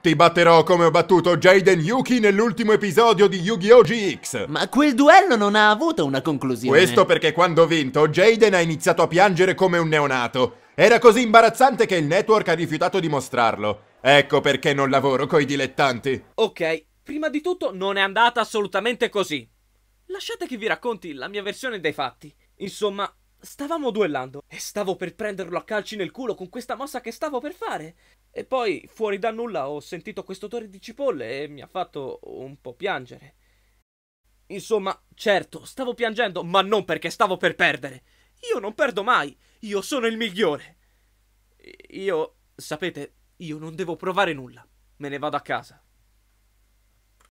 Ti batterò come ho battuto Jaden Yuki nell'ultimo episodio di Yu-Gi-Oh! GX! Ma quel duello non ha avuto una conclusione. Questo perché quando ho vinto, Jaden ha iniziato a piangere come un neonato. Era così imbarazzante che il network ha rifiutato di mostrarlo. Ecco perché non lavoro coi dilettanti. Ok, prima di tutto non è andata assolutamente così. Lasciate che vi racconti la mia versione dei fatti. Insomma, Stavamo duellando e stavo per prenderlo a calci nel culo con questa mossa che stavo per fare. E poi, fuori da nulla, ho sentito questo odore di cipolle e mi ha fatto un po' piangere. Insomma, certo, stavo piangendo, ma non perché stavo per perdere. Io non perdo mai, io sono il migliore. Io, sapete, io non devo provare nulla. Me ne vado a casa.